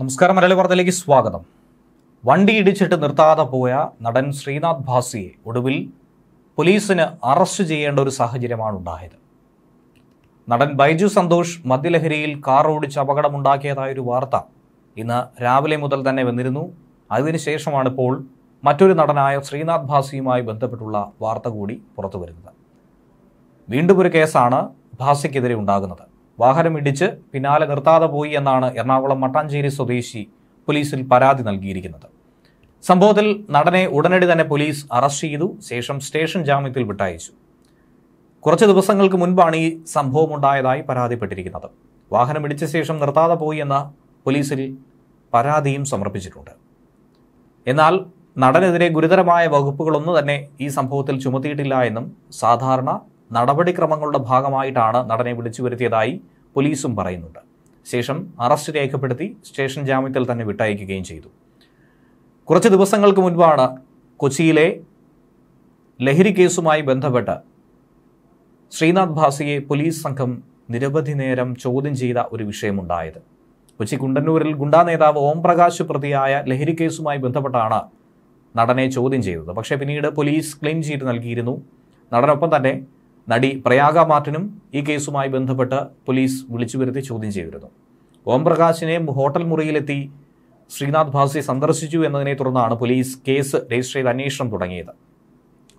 നമസ്കാരം മലയാളി വാർത്തയിലേക്ക് സ്വാഗതം വണ്ടി ഇടിച്ചിട്ട് നിർത്താതെ പോയ നടൻ ശ്രീനാഥ് ഭാസിയെ ഒടുവിൽ പോലീസിന് അറസ്റ്റ് ചെയ്യേണ്ട ഒരു സാഹചര്യമാണ് ഉണ്ടായത് നടൻ ബൈജു സന്തോഷ് മദ്യലഹരിയിൽ കാർ ഓടിച്ച് അപകടമുണ്ടാക്കിയതായൊരു വാർത്ത ഇന്ന് രാവിലെ മുതൽ തന്നെ വന്നിരുന്നു അതിനുശേഷമാണ് ഇപ്പോൾ മറ്റൊരു നടനായ ശ്രീനാഥ് ഭാസിയുമായി ബന്ധപ്പെട്ടുള്ള വാർത്ത കൂടി പുറത്തു വരുന്നത് വീണ്ടും ഒരു കേസാണ് ഭാസിക്കെതിരെ ഉണ്ടാകുന്നത് വാഹനം ഇടിച്ച് പിന്നാലെ നിർത്താതെ പോയി എന്നാണ് എറണാകുളം മട്ടാഞ്ചേരി സ്വദേശി പോലീസിൽ പരാതി നൽകിയിരിക്കുന്നത് സംഭവത്തിൽ നടനെ ഉടനടി തന്നെ പോലീസ് അറസ്റ്റ് ചെയ്തു ശേഷം സ്റ്റേഷൻ ജാമ്യത്തിൽ വിട്ടയച്ചു കുറച്ച് ദിവസങ്ങൾക്ക് മുൻപാണ് ഈ സംഭവം ഉണ്ടായതായി പരാതിപ്പെട്ടിരിക്കുന്നത് ഇടിച്ച ശേഷം നിർത്താതെ പോയി എന്ന പോലീസിൽ പരാതിയും സമർപ്പിച്ചിട്ടുണ്ട് എന്നാൽ നടനെതിരെ ഗുരുതരമായ വകുപ്പുകളൊന്നും തന്നെ ഈ സംഭവത്തിൽ ചുമത്തിയിട്ടില്ല എന്നും സാധാരണ നടപടിക്രമങ്ങളുടെ ഭാഗമായിട്ടാണ് നടനെ വിളിച്ചു വരുത്തിയതായി പോലീസും പറയുന്നുണ്ട് ശേഷം അറസ്റ്റ് രേഖപ്പെടുത്തി സ്റ്റേഷൻ ജാമ്യത്തിൽ തന്നെ വിട്ടയക്കുകയും ചെയ്തു കുറച്ച് ദിവസങ്ങൾക്ക് മുൻപാണ് കൊച്ചിയിലെ ലഹരി കേസുമായി ബന്ധപ്പെട്ട് ശ്രീനാഥ് ഭാസിയെ പോലീസ് സംഘം നിരവധി നേരം ചോദ്യം ചെയ്ത ഒരു വിഷയമുണ്ടായത് കൊച്ചി കുണ്ടന്നൂരിൽ ഗുണ്ടാ നേതാവ് ഓം പ്രകാശ് പ്രതിയായ ലഹരി കേസുമായി ബന്ധപ്പെട്ടാണ് നടനെ ചോദ്യം ചെയ്തത് പക്ഷേ പിന്നീട് പോലീസ് ക്ലെയിം ചെയ്ത് നൽകിയിരുന്നു നടനൊപ്പം തന്നെ നടി പ്രയാഗ മാർട്ടിനും ഈ കേസുമായി ബന്ധപ്പെട്ട് പോലീസ് വിളിച്ചു വരുത്തി ചോദ്യം ചെയ്തിരുന്നു ഓം പ്രകാശിനെ ഹോട്ടൽ മുറിയിലെത്തി ശ്രീനാഥ് ഭാസിയെ സന്ദർശിച്ചു എന്നതിനെ തുടർന്നാണ് പോലീസ് കേസ് രജിസ്റ്റർ ചെയ്ത് അന്വേഷണം തുടങ്ങിയത്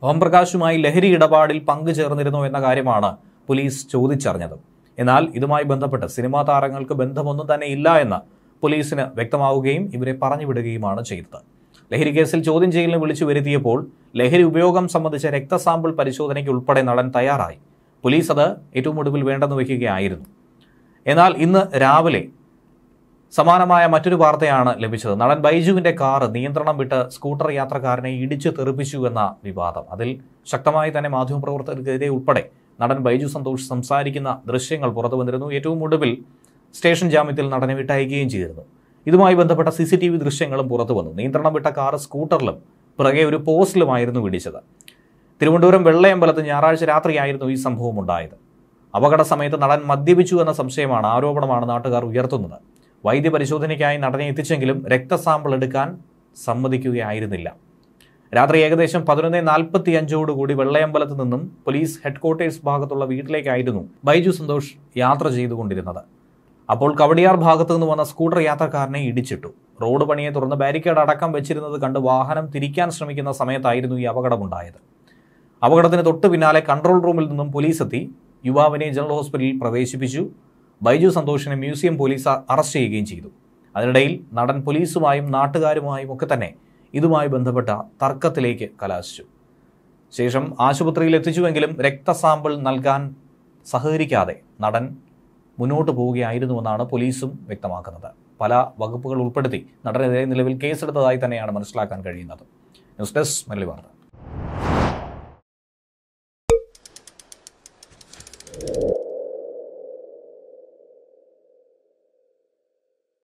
ഓം പ്രകാശുമായി ലഹരി ഇടപാടിൽ പങ്കുചേർന്നിരുന്നു എന്ന കാര്യമാണ് പോലീസ് ചോദിച്ചറിഞ്ഞത് എന്നാൽ ഇതുമായി ബന്ധപ്പെട്ട് സിനിമാ താരങ്ങൾക്ക് ബന്ധമൊന്നും തന്നെ ഇല്ല എന്ന് പോലീസിന് വ്യക്തമാവുകയും ഇവരെ പറഞ്ഞുവിടുകയുമാണ് ചെയ്തത് ലഹരി കേസിൽ ചോദ്യം ചെയ്യലിന് വിളിച്ചു വരുത്തിയപ്പോൾ ലഹരി ഉപയോഗം സംബന്ധിച്ച രക്തസാമ്പിൾ പരിശോധനയ്ക്ക് ഉൾപ്പെടെ നടൻ തയ്യാറായി പോലീസ് അത് ഏറ്റവും ഒടുവിൽ വേണ്ടെന്ന് വയ്ക്കുകയായിരുന്നു എന്നാൽ ഇന്ന് രാവിലെ സമാനമായ മറ്റൊരു വാർത്തയാണ് ലഭിച്ചത് നടൻ ബൈജുവിന്റെ കാർ നിയന്ത്രണം വിട്ട് സ്കൂട്ടർ യാത്രക്കാരനെ ഇടിച്ചു തെറിപ്പിച്ചു എന്ന വിവാദം അതിൽ ശക്തമായി തന്നെ മാധ്യമപ്രവർത്തകർക്കെതിരെ ഉൾപ്പെടെ നടൻ ബൈജു സന്തോഷ് സംസാരിക്കുന്ന ദൃശ്യങ്ങൾ പുറത്തു വന്നിരുന്നു ഏറ്റവും ഒടുവിൽ സ്റ്റേഷൻ ജാമ്യത്തിൽ നടനെ വിട്ടയക്കുകയും ചെയ്തിരുന്നു ഇതുമായി ബന്ധപ്പെട്ട സി സി ടി വി ദൃശ്യങ്ങളും പുറത്തു വന്നു നിയന്ത്രണം വിട്ട കാർ സ്കൂട്ടറിലും പിറകെ ഒരു പോസ്റ്റിലുമായിരുന്നു ഇടിച്ചത് തിരുവനന്തപുരം വെള്ളയമ്പലത്ത് ഞായറാഴ്ച രാത്രിയായിരുന്നു ഈ സംഭവം ഉണ്ടായത് അപകട സമയത്ത് നടൻ മദ്യപിച്ചു എന്ന സംശയമാണ് ആരോപണമാണ് നാട്ടുകാർ ഉയർത്തുന്നത് വൈദ്യപരിശോധനയ്ക്കായി നടനെ എത്തിച്ചെങ്കിലും രക്തസാമ്പിൾ എടുക്കാൻ സമ്മതിക്കുകയായിരുന്നില്ല രാത്രി ഏകദേശം പതിനൊന്ന് നാൽപ്പത്തി അഞ്ചോടുകൂടി വെള്ളയമ്പലത്ത് നിന്നും പോലീസ് ഹെഡ്ക്വാർട്ടേഴ്സ് ഭാഗത്തുള്ള വീട്ടിലേക്കായിരുന്നു ബൈജു സന്തോഷ് യാത്ര ചെയ്തുകൊണ്ടിരുന്നത് അപ്പോൾ കവടിയാർ ഭാഗത്തു നിന്ന് വന്ന സ്കൂട്ടർ യാത്രക്കാരനെ ഇടിച്ചിട്ടു റോഡ് പണിയെ തുടർന്ന് ബാരിക്കേഡ് അടക്കം വെച്ചിരുന്നത് കണ്ട് വാഹനം തിരിക്കാൻ ശ്രമിക്കുന്ന സമയത്തായിരുന്നു ഈ അപകടമുണ്ടായത് അപകടത്തിന് തൊട്ടു പിന്നാലെ കൺട്രോൾ റൂമിൽ നിന്നും പോലീസ് എത്തി യുവാവിനെ ജനറൽ ഹോസ്പിറ്റലിൽ പ്രവേശിപ്പിച്ചു ബൈജു സന്തോഷിനെ മ്യൂസിയം പോലീസ് അറസ്റ്റ് ചെയ്യുകയും ചെയ്തു അതിനിടയിൽ നടൻ പോലീസുമായും നാട്ടുകാരുമായും ഒക്കെ തന്നെ ഇതുമായി ബന്ധപ്പെട്ട തർക്കത്തിലേക്ക് കലാശിച്ചു ശേഷം ആശുപത്രിയിൽ എത്തിച്ചുവെങ്കിലും രക്തസാമ്പിൾ നൽകാൻ സഹകരിക്കാതെ നടൻ മുന്നോട്ട് പോവുകയായിരുന്നുവെന്നാണ് പോലീസും വ്യക്തമാക്കുന്നത് പല വകുപ്പുകൾ ഉൾപ്പെടുത്തി നടനെതിരെ നിലവിൽ കേസെടുത്തതായി തന്നെയാണ് മനസ്സിലാക്കാൻ കഴിയുന്നത് ന്യൂസ് ഡെസ്ക് മരളി വാർത്ത